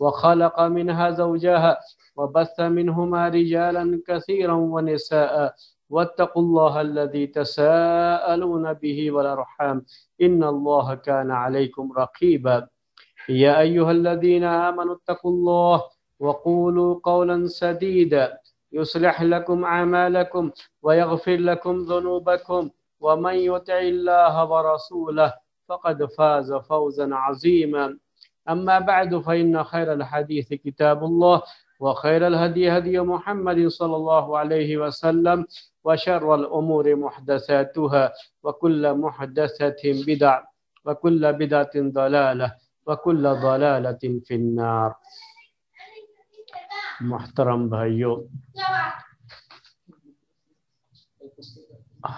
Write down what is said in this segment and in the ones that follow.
وخلق منها زوجها وبث منهما رجالا كثيرا ونساء واتقوا الله الذي تساءلون به والارحام ان الله كان عليكم رقيبا يا ايها الذين امنوا اتقوا الله وقولوا قولا سديدا يصلح لكم اعمالكم ويغفر لكم ذنوبكم ومن يطع الله ورسوله فقد فاز فوزا عظيما أما بعد فإن خير الحديث كتاب الله وخير الهدي هدي محمد صلى الله عليه وسلم وشر الأمور محدثاتها وكل محدثة بدع وكل بدعة ضلالة وكل ضلالة في النار محترم بھائیو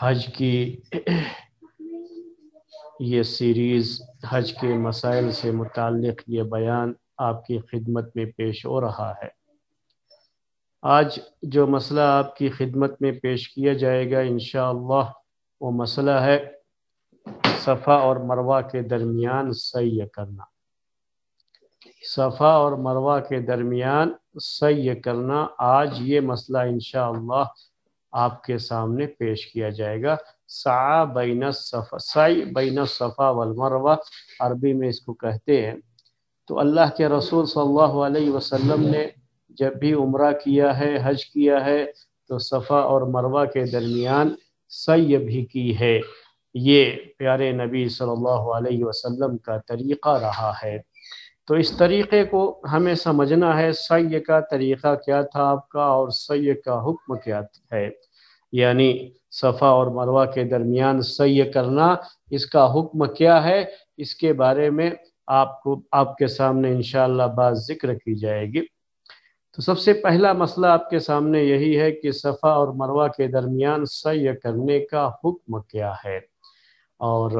حج کی ये सीरीज़ हज के मसाइल से मुतक़ ये बयान आपकी खिदमत में पेश हो रहा है आज जो मसला आपकी खिदमत में पेश किया जाएगा इन वो मसला है सफ़ा और मरवा के दरमियान सै करना सफ़ा और मरवा के दरमियान सै करना आज ये मसला इन आपके सामने पेश किया जाएगा सा बैन सफ़ा सई बैन सफ़ा वलमरवा अरबी में इसको कहते हैं तो अल्लाह के रसूल सल्लल्लाहु अलैहि वसल्लम ने जब भी उम्र किया है हज किया है तो सफ़ा और मरवा के दरमियान सै भी की है ये प्यारे नबी सल्लल्लाहु अलैहि वसल्लम का तरीक़ा रहा है तो इस तरीक़े को हमें समझना है सै का तरीक़ा क्या था आपका और सै का हुक्म क्या है यानी सफ़ा और मरवा के दरमियान सै करना इसका हुक्म क्या है इसके बारे में आपको आपके सामने इन बात जिक्र की जाएगी तो सबसे पहला मसला आपके सामने यही है कि सफ़ा और मरवा के दरमियान सय करने का हुक्म क्या है और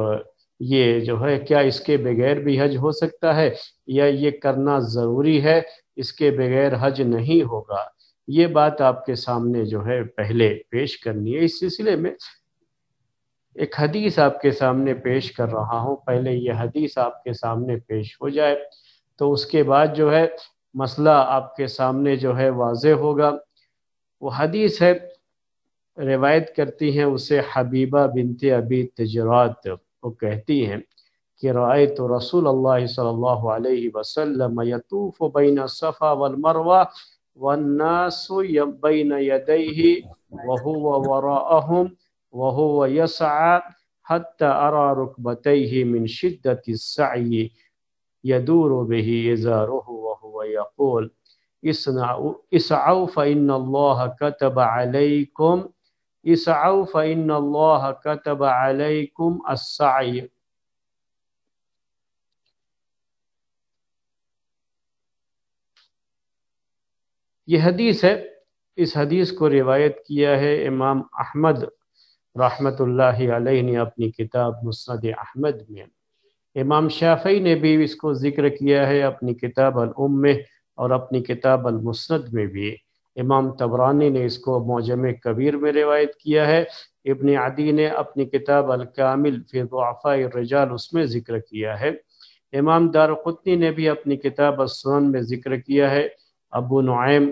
ये जो है क्या इसके बगैर भी हज हो सकता है या ये करना ज़रूरी है इसके बगैर हज नहीं होगा ये बात आपके सामने जो है पहले पेश करनी है इस सिलसिले में एक हदीस आपके सामने पेश कर रहा हूँ पहले ये हदीस आपके सामने पेश हो जाए तो उसके बाद जो है मसला आपके सामने जो है वाज होगा वो हदीस है रिवायत करती हैं उसे हबीबा बिनते अबी तजरात वो कहती हैं कि राय तो रसूल अल्लाह सल्लल्लाहु अलैहि वसल्लम यतूफ़ बैन सफ़ा वल मरवा والناس بين يديه وهو وراءهم وهو يسعى حتى أرى ركبتيه من شدة السعي يدور به إزاره وهو يقول اسعوا فإن الله كتب عليكم اسعوا فإن الله كتب عليكم السعي ये हदीस है इस हदीस को रिवायत किया है इमाम अहमद रहमत ने अपनी किताब मुस्द अहमद में इमाम शाफी ने भी इसको ज़िक्र किया है अपनी किताब अलम में और अपनी किताब अलमसद में भी इमाम तबरानी ने इसको मौजम कबीर में रिवायत किया है इबन आदि ने अपनी किताब अलकामिल फिरफ़ा रजाल उसमें ज़िक्र किया है इमाम दारक़ुतनी ने भी अपनी किताब असुन में ज़िक्र किया है अबू नुम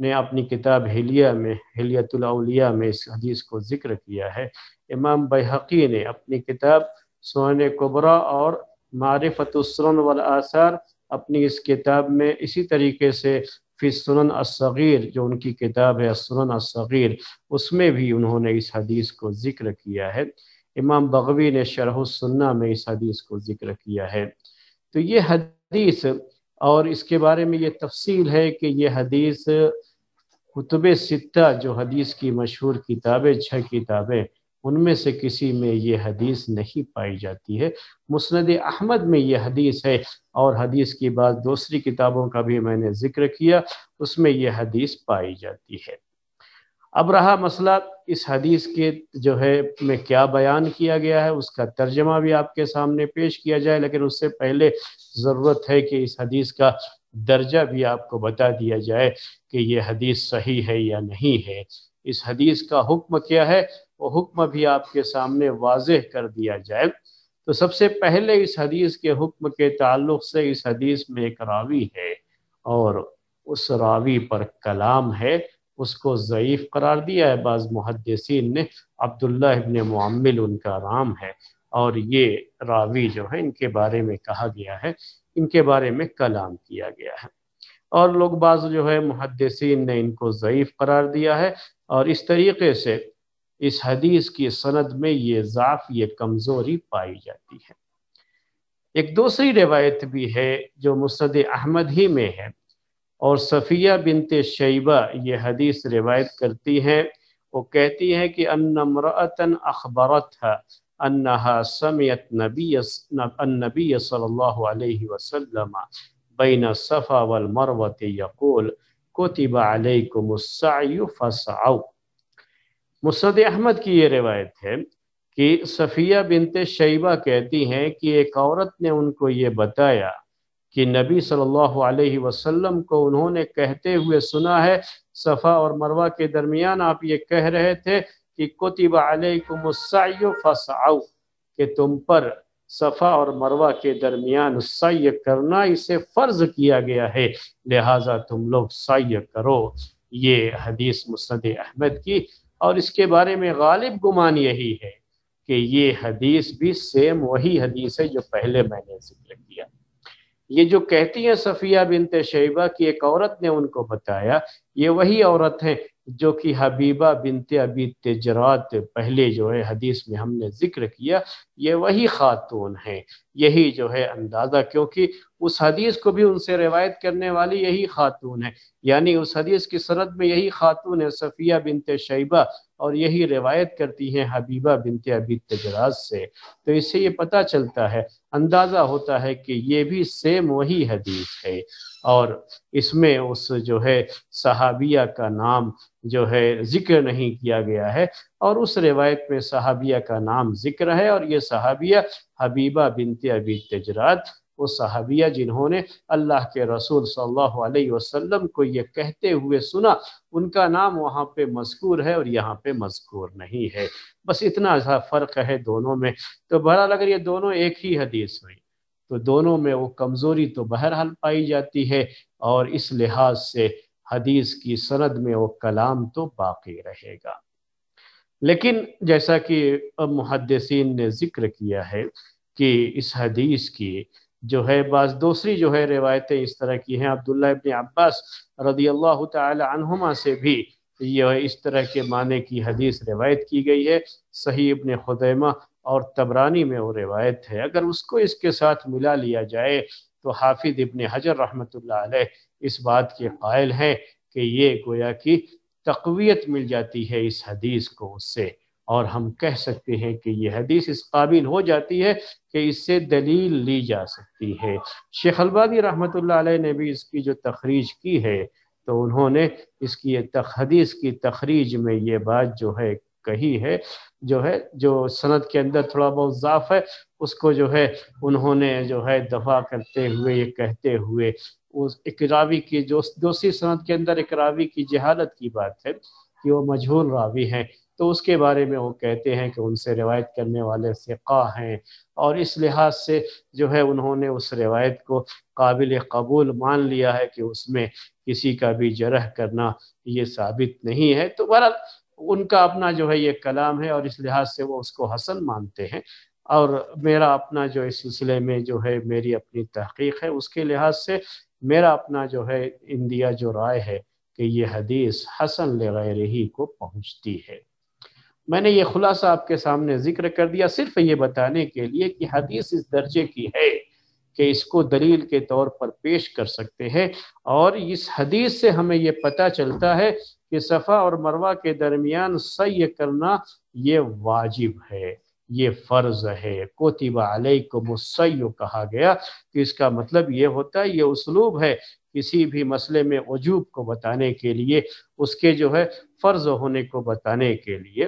ने अपनी किताब हिलिया में हिलियतुलौलिया में इस हदीस को ज़िक्र किया है इमाम बहकी ने अपनी किताब सोन कुबरा और मारफतुसन वसार अपनी इस किताब में इसी तरीके से फ़िसन असगीर जो उनकी किताब है सन असगीर उसमें भी उन्होंने इस हदीस को ज़िक्र किया है इमाम बगवी ने शरह सुन्ना में इस हदीस को ज़िक्र किया है तो ये हदीस और इसके बारे में ये तफसील है कि यह हदीस कुतुब सित्ता जो हदीस की मशहूर किताबें छः किताबें उनमें से किसी में ये हदीस नहीं पाई जाती है मुस्ंद अहमद में यह हदीस है और हदीस की बात दूसरी किताबों का भी मैंने जिक्र किया उसमें यह हदीस पाई जाती है अब रहा मसला इस हदीस के जो है में क्या बयान किया गया है उसका तर्जमा भी आपके सामने पेश किया जाए लेकिन उससे पहले ज़रूरत है कि इस हदीस का दर्जा भी आपको बता दिया जाए कि यह हदीस सही है या नहीं है इस हदीस का हुक्म क्या है वो हुक्म भी आपके सामने वाज कर दिया जाए तो सबसे पहले इस हदीस के हुक्म के ताल्लुक से इस हदीस में एक रावी है और उस रावी पर कलाम है उसको ज़यीफ़ करार दिया है बाज़ मुहदसिन ने अब्दुल्ला इबन मामिल उनका नाम है और ये रावी जो है इनके बारे में कहा गया है इनके बारे में कलाम किया गया है और लोग बाज़ जो है मुहदसिन ने इनको ज़यीफ़ करार दिया है और इस तरीके से इस हदीस की सनद में ये ज़ाफ़ ये कमज़ोरी पाई जाती है एक दूसरी रिवायत भी है जो मुसद अहमद ही में है और सफ़िया बिनते शैबा ये हदीस रिवायत करती हैं वो कहती हैं कि अनमरतन अखबरत है अनहा नबी बैन सफ़ा वलमरवत यकोल यकूल मुसद अहमद की ये रिवायत है कि सफ़िया बिनते शैबा कहती हैं कि एक औरत ने उनको ये बताया कि नबी सल्लल्लाहु अलैहि वसल्लम को उन्होंने कहते हुए सुना है सफ़ा और मरवा के दरमियान आप ये कह रहे थे कि कुतिब अलैकुमुस्सायु फसाउ कि तुम पर सफ़ा और मरवा के दरमियान सय करना इसे फ़र्ज किया गया है लिहाजा तुम लोग सय करो ये हदीस मुसद अहमद की और इसके बारे में गालिब गुमान यही है कि ये हदीस भी सेम वही हदीस है जो पहले मैंने जिक्र किया ये जो कहती है सफ़िया बिनते शैबा की एक औरत ने उनको बताया ये वही औरत है जो कि हबीबा बिनते अबी तजरात पहले जो है हदीस में हमने जिक्र किया ये वही खातून हैं यही जो है अंदाज़ा क्योंकि उस हदीस को भी उनसे रिवायत करने वाली यही खातून है यानी उस हदीस की सरद में यही खातून है सफ़िया बिनते शैबा और यही रिवायत करती हैं हबीबा बिनते अबी तजरात से तो इससे ये पता चलता है अंदाज़ा होता है कि ये भी सेम वही हदीस है और इसमें उस जो है सहाबिया का नाम जो है जिक्र नहीं किया गया है और उस रिवायत में सहाबिया का नाम जिक्र है और ये सहाबिया हबीबा बिनते अबी तजरात वो सहाबिया जिन्होंने अल्लाह के रसूल सल्लल्लाहु अलैहि वसल्लम को ये कहते हुए सुना उनका नाम वहाँ पे मजकूर है और यहाँ पे मजकूर नहीं है बस इतना सा फ़र्क है दोनों में तो बहरहाल अगर ये दोनों एक ही हदीस हुई तो दोनों में वो कमज़ोरी तो बहरहाल पाई जाती है और इस लिहाज से हदीस की सनद में वो कलाम तो बाकी रहेगा लेकिन जैसा कि मुहदसिन ने जिक्र किया है कि इस हदीस की जो है बस दूसरी जो है रिवायतें इस तरह की हैं अब्दुल्ला इबन अब्बास रदी अल्लाह तुमा से भी यह इस तरह के माने की हदीस रिवायत की गई है सही इबन खुदैमा और तबरानी में वो रिवायत है अगर उसको इसके साथ मिला लिया जाए तो हाफिज इबन हजर रहमत इस बात के कायल हैं कि ये गोया की तकवीत मिल जाती है इस हदीस को उससे और हम कह सकते हैं कि यह हदीस इस काबिल हो जाती है कि इससे दलील ली जा सकती है शेख अलबादी रहमत ने भी इसकी जो तखरीज की है तो उन्होंने इसकी तख हदीस की तखरीज में ये बात जो है कही है जो है जो सनद के अंदर थोड़ा बहुत जाफ है उसको जो है उन्होंने जो है दफा करते हुए ये कहते हुए उस इकरावी की जो दूसरी सनद के अंदर इकरावी की जहालत की बात है कि वो मजहूल रावी हैं तो उसके बारे में वो कहते हैं कि उनसे रिवायत करने वाले सिका हैं और इस लिहाज से जो है उन्होंने उस रिवायत को काबिल कबूल मान लिया है कि उसमें किसी का भी जरह करना ये साबित नहीं है तो बहरा उनका अपना जो है ये कलाम है और इस लिहाज से वो उसको हसन मानते हैं और मेरा अपना जो इस सिलसिले में जो है मेरी अपनी तहकीक है उसके लिहाज से मेरा अपना जो है इंडिया जो राय है कि ये हदीस हसन लगैर ही को पहुँचती है मैंने ये खुलासा आपके सामने जिक्र कर दिया सिर्फ ये बताने के लिए कि हदीस इस दर्जे की है कि इसको दलील के तौर पर पेश कर सकते हैं और इस हदीस से हमें ये पता चलता है कि सफ़ा और मरवा के दरमियान सै करना ये वाजिब है ये फ़र्ज़ है कोतिबा अलई को मुसैयो कहा गया तो इसका मतलब ये होता है ये उसलूब है किसी भी मसले में वजूब को बताने के लिए उसके जो है फ़र्ज़ होने को बताने के लिए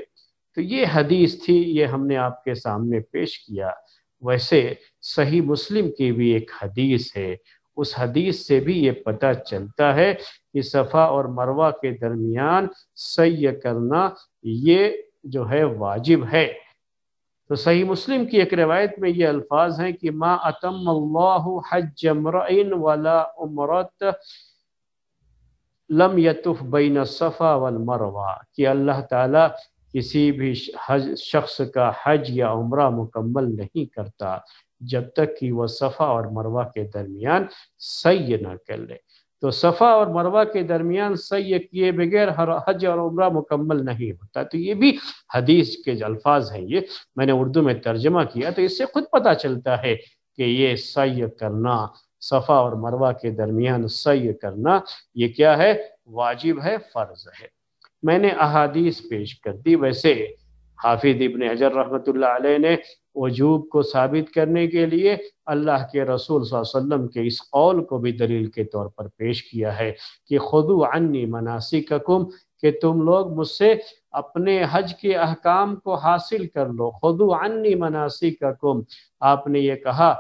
तो ये हदीस थी ये हमने आपके सामने पेश किया वैसे सही मुस्लिम की भी एक हदीस है उस हदीस से भी ये पता चलता है कि सफ़ा और मरवा के दरमियान सै करना ये जो है वाजिब है तो सही मुस्लिम की एक रिवायत में ये अल्फाज हैं कि माँ अतम हज वाला उमरत लम यतुफ बैन सफ़ा वल मरवा कि अल्लाह ताला किसी भी हज शख्स का हज या उम्र मुकम्मल नहीं करता जब तक कि वह सफ़ा और मरवा के दरमियान सय ना कर ले तो सफ़ा और मरवा के दरमियान सय किए बगैर हर हज और उम्र मुकम्मल नहीं होता तो ये भी हदीस के अल्फाज हैं ये मैंने उर्दू में तर्जमा किया तो इससे खुद पता चलता है कि ये सय करना सफ़ा और मरवा के दरमियान सय करना ये क्या है वाजिब है फ़र्ज है मैंने अहादीस पेश कर दी वैसे हाफिज इबन हजर रहमत ने वजूब को साबित करने के लिए अल्लाह के रसूल वसम के इस कौल को भी दलील के तौर पर पेश किया है कि खुदो अन्य मनासिककुम कि तुम लोग मुझसे अपने हज के अहकाम को हासिल कर लो खुदो अन्य मनासिककुम आपने ये कहा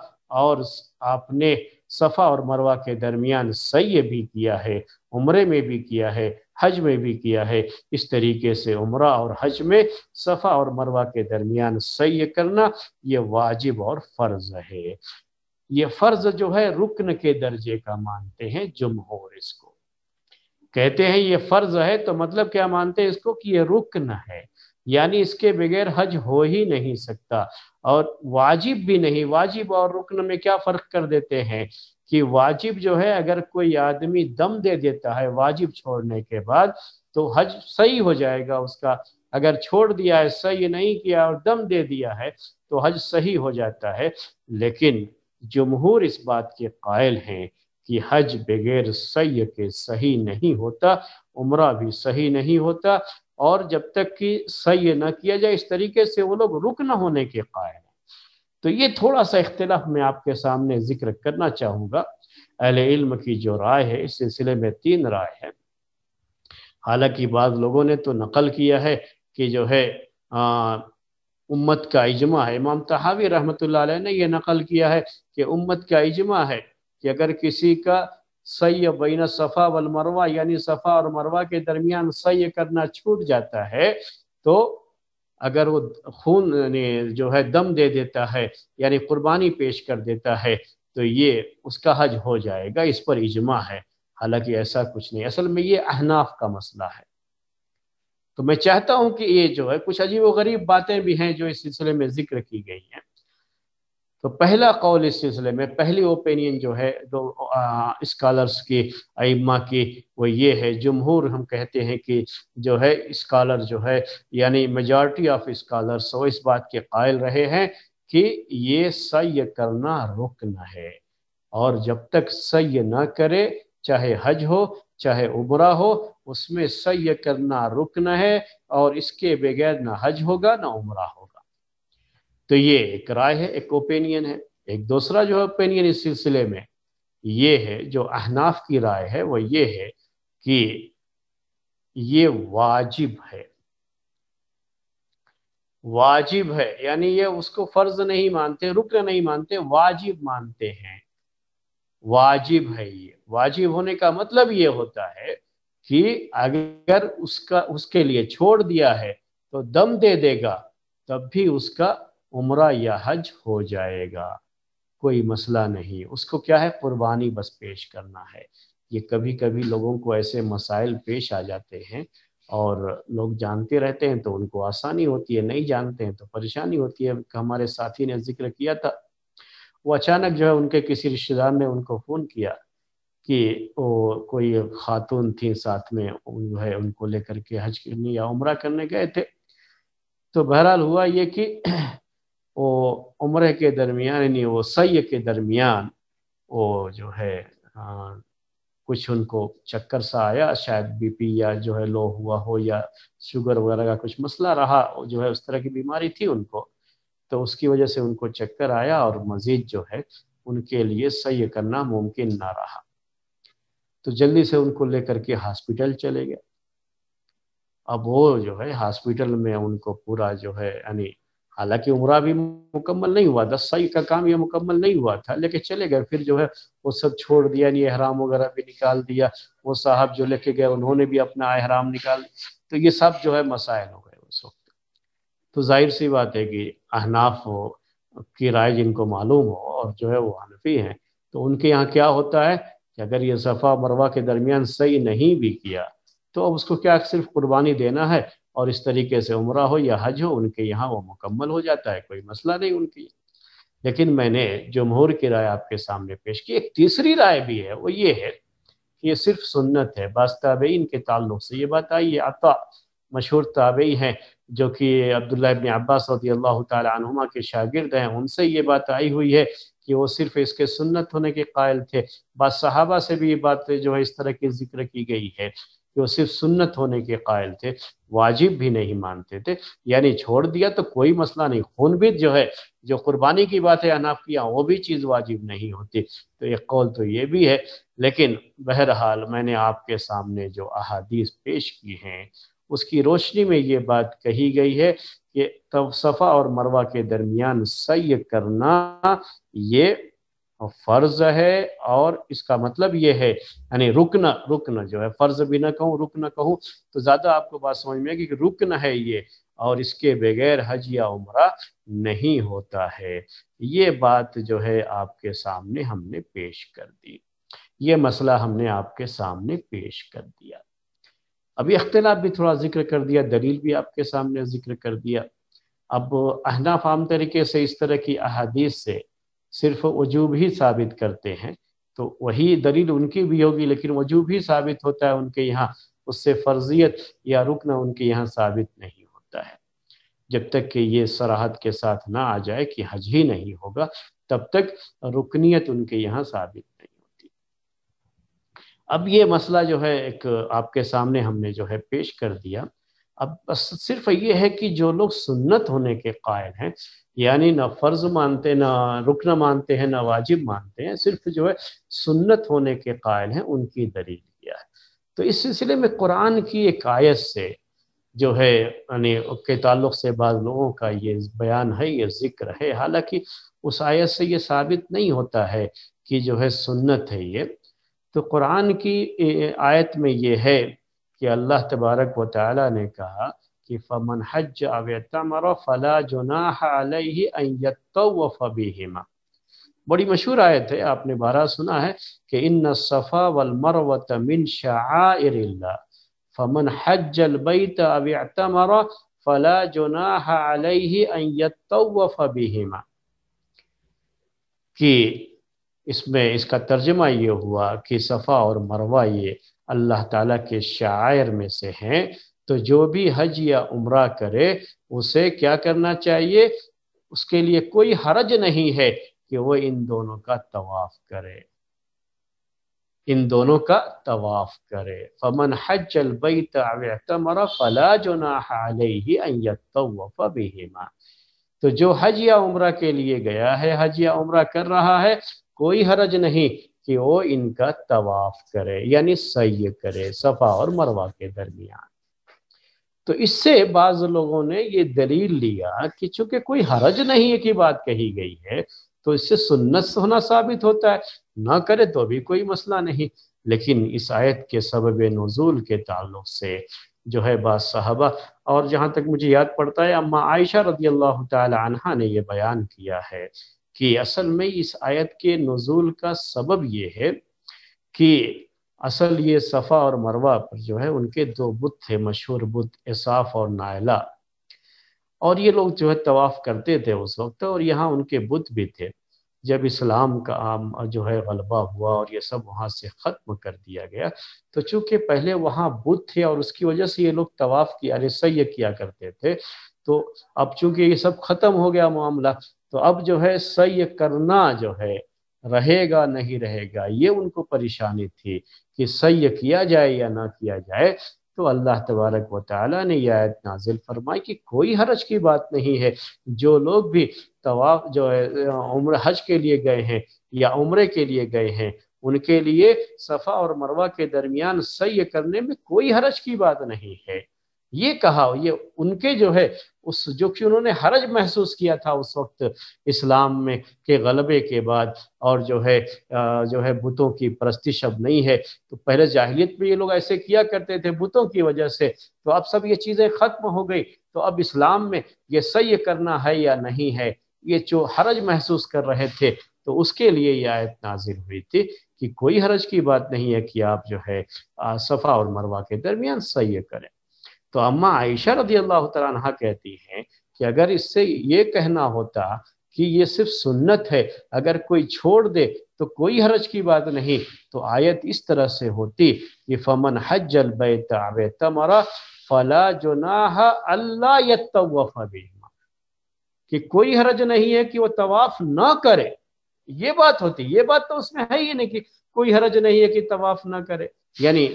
और आपने सफ़ा और मरवा के दरमियान सै भी किया है उम्र में भी किया है हज में भी किया है इस तरीके से उम्र और हज में सफ़ा और मरवा के दरमियान सही करना ये वाजिब और फ़र्ज है ये फ़र्ज जो है रुकन के दर्जे का मानते हैं जमहूर इसको कहते हैं ये फ़र्ज है तो मतलब क्या मानते हैं इसको कि ये रुकन है यानी इसके बगैर हज हो ही नहीं सकता और वाजिब भी नहीं वाजिब और रुकन में क्या फ़र्क कर देते हैं कि वाजिब जो है अगर कोई आदमी दम दे देता है वाजिब छोड़ने के बाद तो हज सही हो जाएगा उसका अगर छोड़ दिया है सही नहीं किया और दम दे दिया है तो हज सही हो जाता है लेकिन जमहूर इस बात के कायल हैं कि हज बगैर सै के सही नहीं होता उम्र भी सही नहीं होता और जब तक कि सही ना किया जाए इस तरीके से वो लोग रुक न होने के कायल हैं तो ये थोड़ा सा इख्तलाफ मैं आपके सामने जिक्र करना चाहूँगा अहल इल्म की जो राय है इस सिलसिले में तीन राय है हालांकि बाद लोगों ने तो नकल किया है कि जो है आ, उम्मत का इजमा है इमाम तहावी रहमत ने यह नकल किया है कि उम्मत का इजमा है कि अगर किसी का सै बैन सफ़ा वल मरवा यानी सफ़ा और मरवा के दरमियान सै करना छूट जाता है तो अगर वो खून ने जो है दम दे देता है यानी कुर्बानी पेश कर देता है तो ये उसका हज हो जाएगा इस पर इजमा है हालांकि ऐसा कुछ नहीं असल में ये अहनाफ का मसला है तो मैं चाहता हूं कि ये जो है कुछ अजीब व गरीब बातें भी हैं जो इस सिलसिले में जिक्र की गई हैं तो पहला कौल इस सिलसिले में पहली ओपिनियन जो है जो स्कॉलर्स के अइमा की वो ये है जमहूर हम कहते हैं कि जो है स्कॉलर जो है यानी मेजॉरिटी ऑफ स्कॉलर्स वो इस बात के कायल रहे हैं कि ये सय करना रुकन है और जब तक सय ना करे चाहे हज हो चाहे उबरा हो उसमें सय करना रुकन है और इसके बगैर ना हज होगा ना उमरा होगा तो ये एक राय है एक ओपिनियन है एक दूसरा जो ओपिनियन इस सिलसिले में ये है जो अहनाफ की राय है वो ये है कि ये वाजिब है वाजिब है यानी ये उसको फर्ज नहीं मानते रुकन नहीं मानते वाजिब मानते हैं वाजिब है ये वाजिब होने का मतलब ये होता है कि अगर उसका उसके लिए छोड़ दिया है तो दम दे देगा तब भी उसका उम्र या हज हो जाएगा कोई मसला नहीं उसको क्या है कुर्बानी बस पेश करना है ये कभी कभी लोगों को ऐसे मसाइल पेश आ जाते हैं और लोग जानते रहते हैं तो उनको आसानी होती है नहीं जानते हैं तो परेशानी होती है हमारे साथी ने जिक्र किया था वो अचानक जो है उनके किसी रिश्तेदार ने उनको फ़ोन किया कि वो कोई खातून थी साथ में जो है उनको लेकर के हज करने या उम्र करने गए थे तो बहरहाल हुआ ये कि वो उम्र के दरमियान यानी वो सैय के दरमियान वो जो है आ, कुछ उनको चक्कर सा आया शायद बीपी या जो है लो हुआ हो या शुगर वगैरह का कुछ मसला रहा जो है उस तरह की बीमारी थी उनको तो उसकी वजह से उनको चक्कर आया और मज़ीद जो है उनके लिए सही करना मुमकिन ना रहा तो जल्दी से उनको लेकर के हॉस्पिटल चले गए अब वो जो है हॉस्पिटल में उनको पूरा जो है यानी हालांकि उम्र भी मुकम्मल नहीं हुआ दस सही का काम यह मुकम्मल नहीं हुआ था लेकिन चले गए फिर जो है वो सब छोड़ दिया नहीं अहराम वगैरह भी निकाल दिया वो साहब जो लेके गए उन्होंने भी अपना अहराम निकाल तो ये सब जो है मसायल हो गए उस वक्त तो जाहिर सी बात है कि अहनाफ हो की राय जिनको मालूम हो और जो है वो हनफी हैं तो उनके यहाँ क्या होता है कि अगर ये सफ़ा मरवा के दरमियान सही नहीं भी किया तो अब उसको क्या सिर्फ कुर्बानी देना है और इस तरीके से उम्र हो या हज हो उनके यहाँ वो मुकम्मल हो जाता है कोई मसला नहीं उनकी लेकिन मैंने जमहूर की राय आपके सामने पेश की एक तीसरी राय भी है वो ये है कि ये सिर्फ सुन्नत है बस ताबेन के ताल्लुक से ये बात आई अता मशहूर ताबई हैं जो कि अब्दुल्ला इबन अब्बास रदी अल्लाह तुमा के शागिर्द हैं उनसे ये बात आई हुई है कि वो सिर्फ इसके सुन्नत होने के कायल थे बाद सहाबा से भी ये बात जो है इस तरह की जिक्र की गई है कि वो सिर्फ सुन्नत होने के कायल थे वाजिब भी नहीं मानते थे यानी छोड़ दिया तो कोई मसला नहीं भी जो है जो कुर्बानी की बात है अनाफ किया वो भी चीज़ वाजिब नहीं होती तो एक कौल तो ये भी है लेकिन बहरहाल मैंने आपके सामने जो अहादीस पेश की हैं उसकी रोशनी में ये बात कही गई है कि तब सफ़ा और मरवा के दरमियान सै करना ये तो फर्ज है और इसका मतलब ये है यानी रुकना रुकना जो है फर्ज भी ना कहूँ रुक ना कहूँ तो ज़्यादा आपको बात समझ में आएगी कि रुकना है ये और इसके बगैर हज या उम्र नहीं होता है ये बात जो है आपके सामने हमने पेश कर दी ये मसला हमने आपके सामने पेश कर दिया अभी अख्तिलाफ भी थोड़ा जिक्र कर दिया दलील भी आपके सामने जिक्र कर दिया अब अहनाफ आम तरीके से इस तरह की अहादीस से सिर्फ वजूब ही साबित करते हैं तो वही दलील उनकी भी होगी लेकिन वजूब ही साबित होता है उनके यहाँ उससे फर्जियत या रुकन उनके यहाँ साबित नहीं होता है जब तक कि ये सराहत के साथ ना आ जाए कि हज ही नहीं होगा तब तक रुकनीत उनके यहाँ साबित नहीं होती अब ये मसला जो है एक आपके सामने हमने जो है पेश कर दिया अब बस सिर्फ ये है कि जो लोग सुन्नत होने के कायल हैं यानी ना फ़र्ज़ मानते ना रुकन मानते हैं ना वाजिब मानते हैं सिर्फ जो है सुन्नत होने के कायल हैं उनकी दलील किया है तो इस सिलसिले में कुरान की एक आयत से जो है यानी के ताल्लुक से बाद लोगों का ये बयान है ये जिक्र है हालांकि उस आयत से ये साबित नहीं होता है कि जो है सुन्नत है ये तो कुरान की आयत में ये है कि अल्लाह तबारक व तआला ने कहा कि फ़मन हज अव तमर फ़ला जुनाह अलैहि अन यतवफ बिहिमा बड़ी मशहूर आयत है आपने बारह सुना है कि इन सफ़ा वल मरवत मिन शाइर फ़मन हज अव तमर फ़ला जुनाह अलैहि अन यतवफ बिहिमा कि इसमें इसका तर्जमा ये हुआ कि सफ़ा और मरवा ये अल्लाह ताला के शायर में से हैं तो जो भी हज या उम्र करे उसे क्या करना चाहिए उसके लिए कोई हरज नहीं है कि वो इन दोनों का तवाफ करे इन दोनों का तवाफ करे फमन हज अलबैतमरा फला जो नाहमा तो जो हज या उम्र के लिए गया है हज या उम्र कर रहा है कोई हरज नहीं कि वो इनका तवाफ करे यानी सही करे सफ़ा और मरवा के दरमियान तो इससे बाज लोगों ने ये दलील लिया कि चूंकि कोई हरज नहीं है कि बात कही गई है तो इससे सुन्नत होना साबित होता है ना करे तो भी कोई मसला नहीं लेकिन इस आयत के सबब नजूल के ताल्लुक से जो है साहबा और जहाँ तक मुझे याद पड़ता है अम्मा आयशा रजी अल्लाह तहा ने यह बयान किया है कि असल में इस आयत के नजूल का सबब ये है कि असल ये सफ़ा और मरवा पर जो है उनके दो बुत थे मशहूर बुत इसाफ और नायला और ये लोग जो है तवाफ़ करते थे उस वक्त और यहाँ उनके बुत भी थे जब इस्लाम का आम जो है गलबा हुआ और ये सब वहाँ से ख़त्म कर दिया गया तो चूंकि पहले वहाँ बुत थे और उसकी वजह से ये लोग तवाफ़ किया अरे सैय किया करते थे तो अब चूंकि ये सब ख़त्म हो गया मामला तो अब जो है सही करना जो है रहेगा नहीं रहेगा ये उनको परेशानी थी कि सही किया जाए या ना किया जाए तो अल्लाह तबारक व ताली ने यह आयत नाजिल फरमाई कि कोई हरज की बात नहीं है जो लोग भी तवाफ जो है उम्र हज के लिए गए हैं या उम्र के लिए गए हैं उनके लिए सफ़ा और मरवा के दरमियान सही करने में कोई हरज की बात नहीं है ये कहा ये उनके जो है उस जो कि उन्होंने हरज महसूस किया था उस वक्त इस्लाम में के गलबे के बाद और जो है जो है बुतों की परस्तिश अब नहीं है तो पहले जाहिलियत में ये लोग ऐसे किया करते थे बुतों की वजह से तो अब सब ये चीज़ें ख़त्म हो गई तो अब इस्लाम में ये सही करना है या नहीं है ये जो हरज महसूस कर रहे थे तो उसके लिए ये आयत नाजिल हुई थी कि कोई हरज की बात नहीं है कि आप जो है सफ़ा और मरवा के दरमियान सही करें तो अम्मा आयशा रदी अल्लाह तह कहती हैं कि अगर इससे ये कहना होता कि ये सिर्फ सुन्नत है अगर कोई छोड़ दे तो कोई हरज की बात नहीं तो आयत इस तरह से होती कि फमन हज तमरा फला जुनाह अल्लाह यतवफ़ कि कोई हरज नहीं है कि वो तवाफ ना करे ये बात होती ये बात तो उसमें है ही नहीं कि कोई हरज नहीं है कि तवाफ ना करे यानी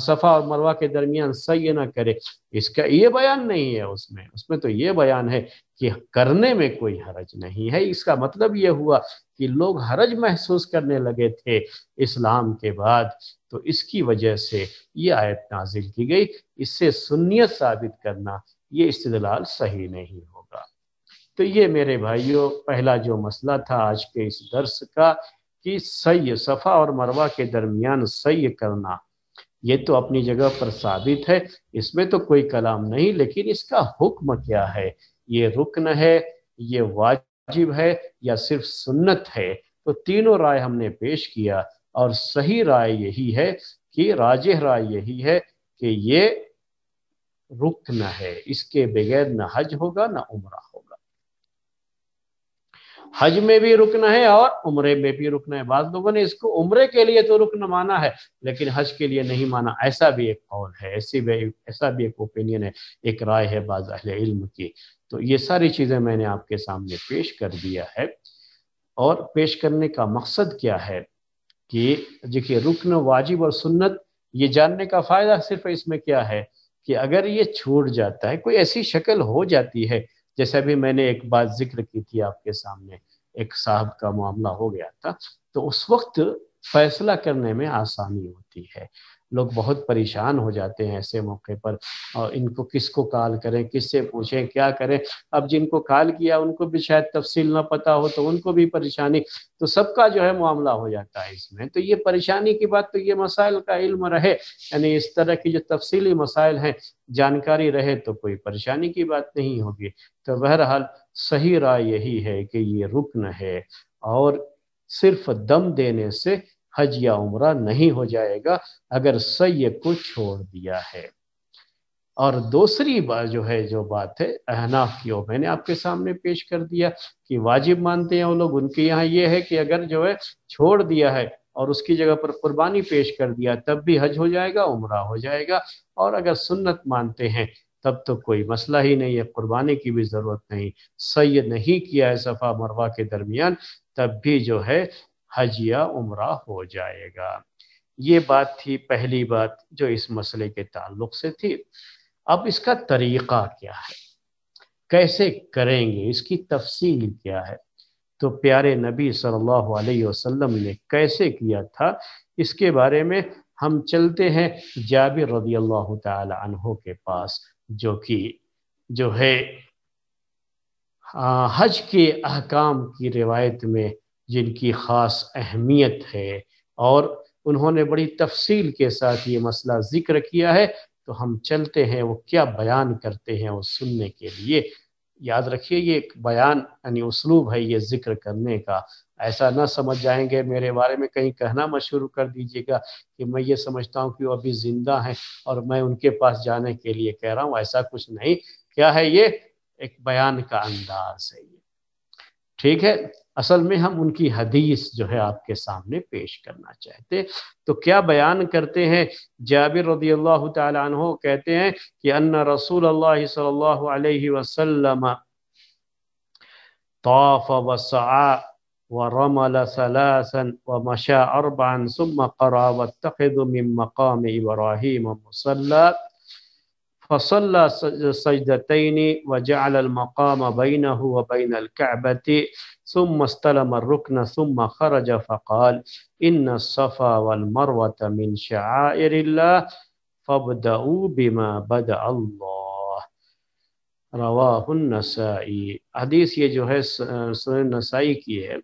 सफ़ा और मरवा के दरमियान सही ना करे इसका ये बयान नहीं है उसमें उसमें तो ये बयान है कि करने में कोई हरज नहीं है इसका मतलब ये हुआ कि लोग हरज महसूस करने लगे थे इस्लाम के बाद तो इसकी वजह से ये आयत नाजिल की गई इससे सुन्नियत साबित करना ये इस्तलाल सही नहीं होगा तो ये मेरे भाइयों पहला जो मसला था आज के इस दर्श का कि सही सफ़ा और मरवा के दरमियान सही करना ये तो अपनी जगह पर साबित है इसमें तो कोई कलाम नहीं लेकिन इसका हुक्म क्या है ये रुकन है ये वाजिब है या सिर्फ सुन्नत है तो तीनों राय हमने पेश किया और सही राय यही है कि राज राय यही है कि ये रुकन है इसके बगैर ना हज होगा ना उमरा हज में भी रुकना है और उम्र में भी रुकना है बाद लोगों ने इसको उम्र के लिए तो रुकन माना है लेकिन हज के लिए नहीं माना ऐसा भी एक कौल है ऐसी भी ऐसा भी एक ओपिनियन है एक राय है बाज इल्म की तो ये सारी चीज़ें मैंने आपके सामने पेश कर दिया है और पेश करने का मकसद क्या है कि देखिए रुकन वाजिब और सुन्नत ये जानने का फ़ायदा सिर्फ इसमें क्या है कि अगर ये छूट जाता है कोई ऐसी शक्ल हो जाती है जैसा भी मैंने एक बात जिक्र की थी आपके सामने एक साहब का मामला हो गया था तो उस वक्त फैसला करने में आसानी होती है लोग बहुत परेशान हो जाते हैं ऐसे मौके पर और इनको किसको कॉल करें किससे पूछें क्या करें अब जिनको कॉल किया उनको भी शायद तफसील ना पता हो तो उनको भी परेशानी तो सबका जो है मामला हो जाता है इसमें तो ये परेशानी की बात तो ये मसाइल का इल्म रहे यानी इस तरह की जो तफसीली मसाइल हैं जानकारी रहे तो कोई परेशानी की बात नहीं होगी तो बहरहाल सही राय यही है कि ये रुकन है और सिर्फ दम देने से हज या उम्र नहीं हो जाएगा अगर सैय को छोड़ दिया है और दूसरी बात जो है जो बात है अहनाफ की ओर मैंने आपके सामने पेश कर दिया कि वाजिब मानते हैं वो लोग उनके यहाँ ये है कि अगर जो है छोड़ दिया है और उसकी जगह पर कुर्बानी पेश कर दिया तब भी हज हो जाएगा उम्र हो जाएगा और अगर सुन्नत मानते हैं तब तो कोई मसला ही नहीं है कुर्बानी की भी ज़रूरत नहीं सैय नहीं किया है सफ़ा मरवा के दरमियान तब भी जो है हज या उम्र हो जाएगा ये बात थी पहली बात जो इस मसले के ताल्लुक से थी अब इसका तरीक़ा क्या है कैसे करेंगे इसकी तफसील क्या है तो प्यारे नबी सल्लल्लाहु अलैहि वसल्लम ने कैसे किया था इसके बारे में हम चलते हैं जाबिर रबी अल्लाह तहों के पास जो कि जो है हज के अहकाम की रिवायत में जिनकी ख़ास अहमियत है और उन्होंने बड़ी तफसील के साथ ये मसला ज़िक्र किया है तो हम चलते हैं वो क्या बयान करते हैं वो सुनने के लिए याद रखिए ये एक बयान यानी उसलूब है ये जिक्र करने का ऐसा ना समझ जाएंगे मेरे बारे में कहीं कहना मशहूर कर दीजिएगा कि मैं ये समझता हूँ कि वो अभी ज़िंदा हैं और मैं उनके पास जाने के लिए कह रहा हूँ ऐसा कुछ नहीं क्या है ये एक बयान का अंदाज है ये ठीक है असल में हम उनकी हदीस जो है आपके सामने पेश करना चाहते तो क्या बयान करते हैं जाबिर रदी अल्लाह तहो कहते हैं कि अन्ना रसूल अल्लाह सल्लल्लाहु अलैहि वसल्लम ताफ वसआ ورمل ثلاثا ومشى أربعا ثم قرأ واتخذ من مقام إبراهيم مصلى फसल्ला सजदतैन वजालमकाम बैन वबैन अलकबत सुमस्तलम रुकन सुम खरज फ़काल इन सफ़ा वलमरवत मिन शाला फ़बदऊ बिमा बद अल्लाह रवाहनसाई हदीस ये जो है सुन नसाई की है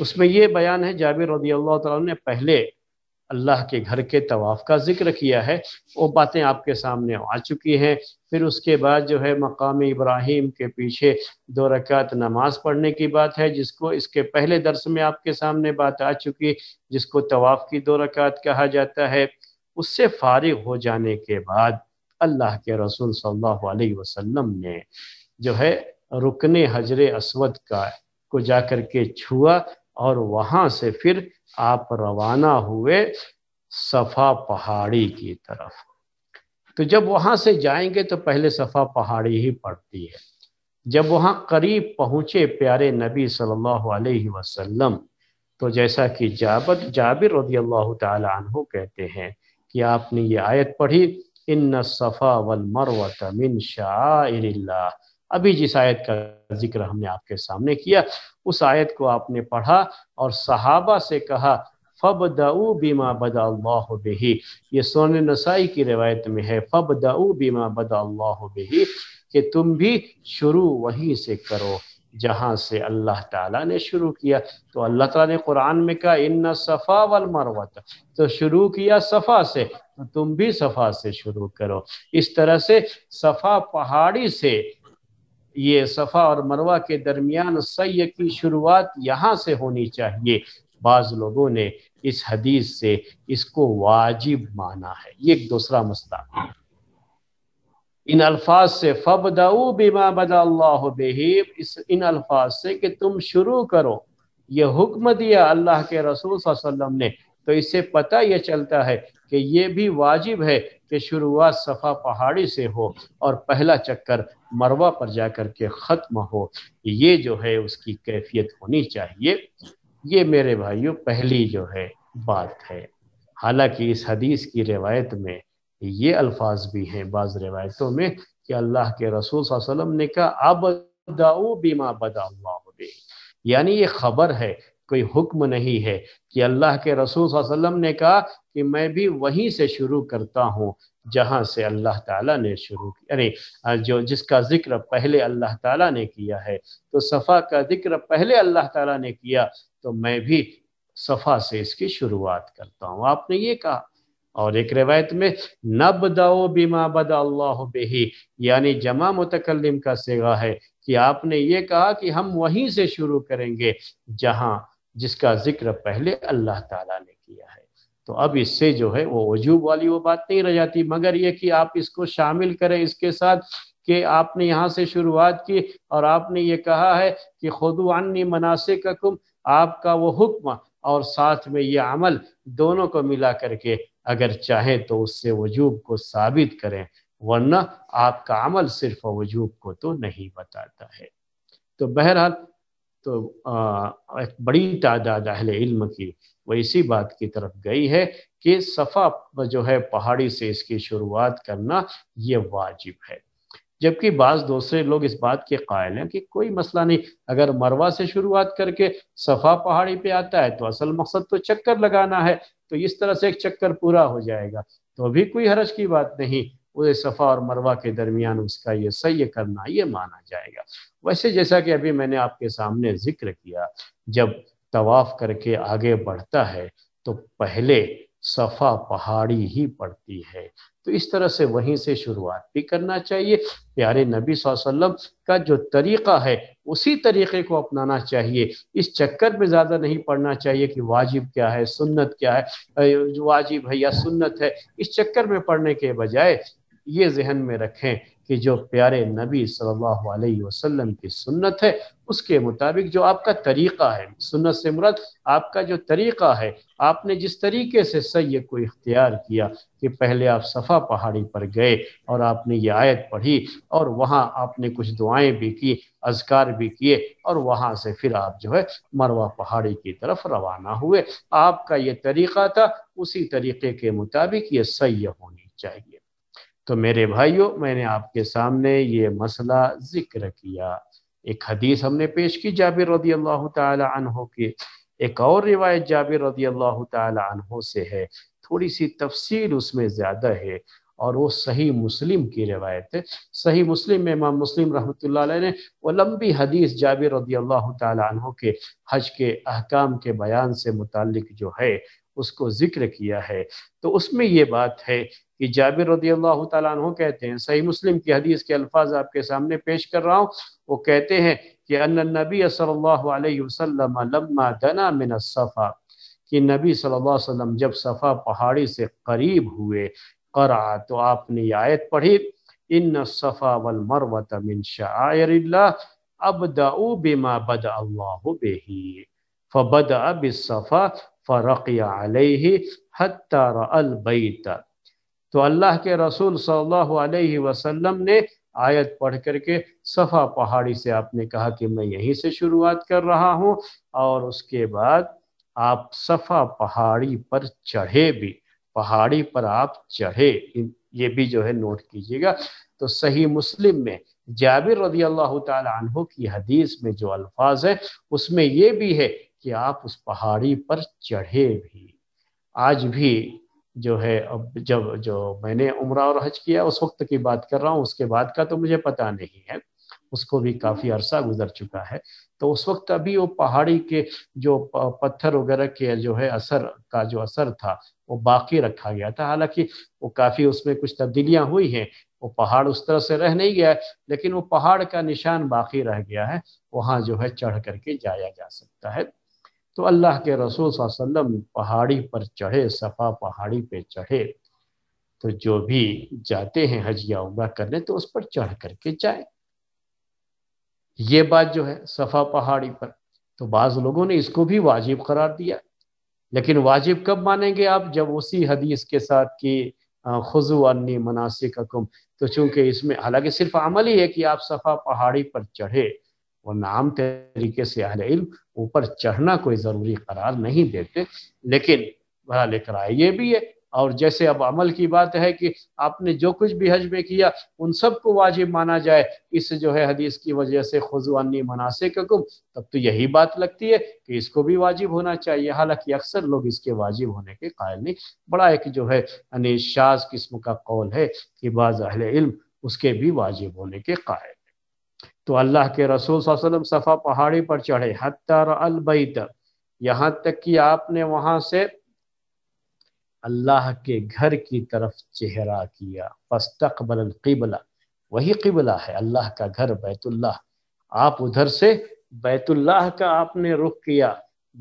उसमें ये बयान है जाबिर रदी अल्लाह ने पहले अल्लाह के घर के तवाफ़ का ज़िक्र किया है वो बातें आपके सामने आ चुकी हैं फिर उसके बाद जो है मकाम इब्राहिम के पीछे दो रकात नमाज पढ़ने की बात है जिसको इसके पहले दरस में आपके सामने बात आ चुकी जिसको तवाफ़ की दो रकात कहा जाता है उससे फारिग हो जाने के बाद अल्लाह के रसूल सल्लल्लाहु अलैहि वसल्लम ने जो है रुकन हजर असवद का को जा करके के छुआ और वहाँ से फिर आप रवाना हुए सफ़ा पहाड़ी की तरफ तो जब वहां से जाएंगे तो पहले सफ़ा पहाड़ी ही पड़ती है जब वहां करीब पहुंचे प्यारे नबी सल्लल्लाहु अलैहि वसल्लम तो जैसा कि जाबत जाबिर रदी तहु कहते हैं कि आपने ये आयत पढ़ी इन सफ़ा वल मरवत मिन शाह अभी जिस आयत का जिक्र हमने आपके सामने किया उस आयत को आपने पढ़ा और सहाबा से कहा फब दऊ बीमा बदा बेही ये सोन नसाई की रिवायत में है फ़ब दऊ बीमा बदा बेही कि तुम भी शुरू वहीं से करो जहाँ से अल्लाह ताला ने शुरू किया तो अल्लाह ताला ने कुरान में कहा इन सफ़ा वल मरवत तो शुरू किया सफ़ा से तो तुम भी सफ़ा से शुरू करो इस तरह से सफ़ा पहाड़ी से ये सफ़ा और मरवा के दरमियान सै की शुरुआत यहाँ से होनी चाहिए बाज़ लोगों ने इस हदीस से इसको वाजिब माना है ये एक दूसरा मसला इन अल्फाज से फ़बदाऊ बीमा बदा अल्लाह इस इन अल्फाज से कि तुम शुरू करो ये हुक्म दिया अल्लाह के रसूल वसल्लम ने तो इससे पता यह चलता है कि ये भी वाजिब है कि शुरुआत सफ़ा पहाड़ी से हो और पहला चक्कर मरवा पर जा कर के ख़त्म हो ये जो है उसकी कैफियत होनी चाहिए ये मेरे भाइयों पहली जो है बात है हालांकि इस हदीस की रिवायत में ये अल्फाज भी हैं बाज़ रिवायतों में कि अल्लाह के रसूल वसल्लम ने कहा अब दाऊ बीमा बदा यानी ये खबर है कोई हुक्म नहीं है कि अल्लाह के रसूल वसल्लम ने कहा कि मैं भी वहीं से शुरू करता हूँ जहाँ से अल्लाह ताला ने शुरू किया अरे जो जिसका जिक्र पहले अल्लाह ताला ने किया है तो सफ़ा का जिक्र पहले अल्लाह ताला ने किया तो मैं भी सफ़ा से इसकी शुरुआत करता हूँ आपने ये कहा और एक रिवायत में नब दो बिमा बद अल्लाह बेही यानी जमा मुतकलम का सेगा है कि आपने ये कहा कि हम वहीं से शुरू करेंगे जहाँ जिसका जिक्र पहले अल्लाह ताला ने किया है तो अब इससे जो है वो वजूब वाली वो बात नहीं रह जाती मगर ये कि आप इसको शामिल करें इसके साथ कि आपने यहाँ से शुरुआत की और आपने ये कहा है कि खुदवानी का कुम आपका वो हुक्म और साथ में ये अमल दोनों को मिला करके अगर चाहें तो उससे वजूब को साबित करें वरना आपका अमल सिर्फ वजूब को तो नहीं बताता है तो बहरहाल तो आ, एक बड़ी तादाद अहल इल्म की वो इसी बात की तरफ गई है कि सफ़ा जो है पहाड़ी से इसकी शुरुआत करना ये वाजिब है जबकि बाज़ दूसरे लोग इस बात के कायल हैं कि कोई मसला नहीं अगर मरवा से शुरुआत करके सफ़ा पहाड़ी पे आता है तो असल मकसद तो चक्कर लगाना है तो इस तरह से एक चक्कर पूरा हो जाएगा तो भी कोई हर्ज की बात नहीं उसे सफ़ा और मरवा के दरमियान उसका ये सही करना ये माना जाएगा वैसे जैसा कि अभी मैंने आपके सामने जिक्र किया जब तवाफ करके आगे बढ़ता है तो पहले सफ़ा पहाड़ी ही पड़ती है तो इस तरह से वहीं से शुरुआत भी करना चाहिए प्यारे नबी वसल्लम का जो तरीक़ा है उसी तरीक़े को अपनाना चाहिए इस चक्कर में ज़्यादा नहीं पड़ना चाहिए कि वाजिब क्या है सुन्नत क्या है जो वाजिब है या सुन्नत है इस चक्कर में पड़ने के बजाय ये जहन में रखें कि जो प्यारे नबी सल्लल्लाहु अलैहि वसल्लम की सुन्नत है उसके मुताबिक जो आपका तरीक़ा है सुनत से मुराद आपका जो तरीक़ा है आपने जिस तरीके से सैय को इख्तियार किया कि पहले आप सफ़ा पहाड़ी पर गए और आपने ये आयत पढ़ी और वहाँ आपने कुछ दुआएं भी की अजकार भी किए और वहाँ से फिर आप जो है मरवा पहाड़ी की तरफ रवाना हुए आपका ये तरीक़ा था उसी तरीक़े के मुताबिक ये सैय होनी चाहिए तो मेरे भाइयों मैंने आपके सामने ये मसला ज़िक्र किया एक हदीस हमने पेश की जाबिर रदी अल्लाह तहों की एक और रिवायत जाबिर रदी अल्लाह तहो से है थोड़ी सी तफसील उसमें ज़्यादा है और वो सही मुस्लिम की रिवायत है सही मुस्लिम में इमाम मुस्लिम रहमत ने वो लंबी हदीस जाबिर रदी अल्लाह तहो के हज के अहकाम के बयान से मुतल जो है उसको ज़िक्र किया है तो उसमें ये बात है कि जाबिर रदी अल्लाह तु कहते हैं सही मुस्लिम की हदीस के अल्फाज आपके सामने पेश कर रहा हूँ वो कहते हैं कि अनबी सल्ला लम्मा कि नबी सल्लल्लाहु अलैहि वसल्लम जब सफ़ा पहाड़ी से करीब हुए करा तो आपने आयत पढ़ी इन सफ़ा वल मरवत मिन शायर अब दऊ बिमा बद अल्लाह बेही फ़बद अब सफ़ा फ़रक़िया अलही हत्ता रल तो अल्लाह के रसूल सल्लल्लाहु अलैहि वसल्लम ने आयत पढ़ करके सफ़ा पहाड़ी से आपने कहा कि मैं यहीं से शुरुआत कर रहा हूँ और उसके बाद आप सफ़ा पहाड़ी पर चढ़े भी पहाड़ी पर आप चढ़े ये भी जो है नोट कीजिएगा तो सही मुस्लिम में जाबिर रदी अल्लाह तहों की हदीस में जो अल्फाज है उसमें ये भी है कि आप उस पहाड़ी पर चढ़े भी आज भी जो है अब जब जो मैंने उम्र और हज किया उस वक्त की बात कर रहा हूँ उसके बाद का तो मुझे पता नहीं है उसको भी काफ़ी अरसा गुजर चुका है तो उस वक्त अभी वो पहाड़ी के जो पत्थर वगैरह के जो है असर का जो असर था वो बाकी रखा गया था हालांकि वो काफ़ी उसमें कुछ तब्दीलियाँ हुई हैं वो पहाड़ उस तरह से रह नहीं गया लेकिन वो पहाड़ का निशान बाकी रह गया है वहाँ जो है चढ़ करके जाया जा सकता है तो अल्लाह के रसूल वसल्लम पहाड़ी पर चढ़े सफ़ा पहाड़ी पे चढ़े तो जो भी जाते हैं हज या उम्र करने तो उस पर चढ़ करके जाए ये बात जो है सफ़ा पहाड़ी पर तो बाज़ लोगों ने इसको भी वाजिब करार दिया लेकिन वाजिब कब मानेंगे आप जब उसी हदीस के साथ कि खुजू अन्नी मनासिक हकुम तो चूंकि इसमें हालांकि सिर्फ अमल ही है कि आप सफ़ा पहाड़ी पर चढ़े वो नाम तरीके से अहल इल्म ऊपर चढ़ना कोई ज़रूरी करार नहीं देते लेकिन बड़ा लेकर आए ये भी है और जैसे अब अमल की बात है कि आपने जो कुछ भी हज में किया उन सब को वाजिब माना जाए इस जो है हदीस की वजह से खुजवानी मनासे ककुम तब तो यही बात लगती है कि इसको भी वाजिब होना चाहिए हालांकि अक्सर लोग इसके वाजिब होने के कायल नहीं बड़ा एक जो है अनिशाज किस्म का कौल है कि बाज़ अहल इल्म उसके भी वाजिब होने के कायल तो अल्लाह के रसूल वसल्लम सफ़ा पहाड़ी पर चढ़े हतर अलबैत यहाँ तक कि आपने वहाँ से अल्लाह के घर की तरफ चेहरा किया फस्तकबल किबला वही किबला है अल्लाह का घर बैतुल्लाह आप उधर से बैतुल्लाह का आपने रुख किया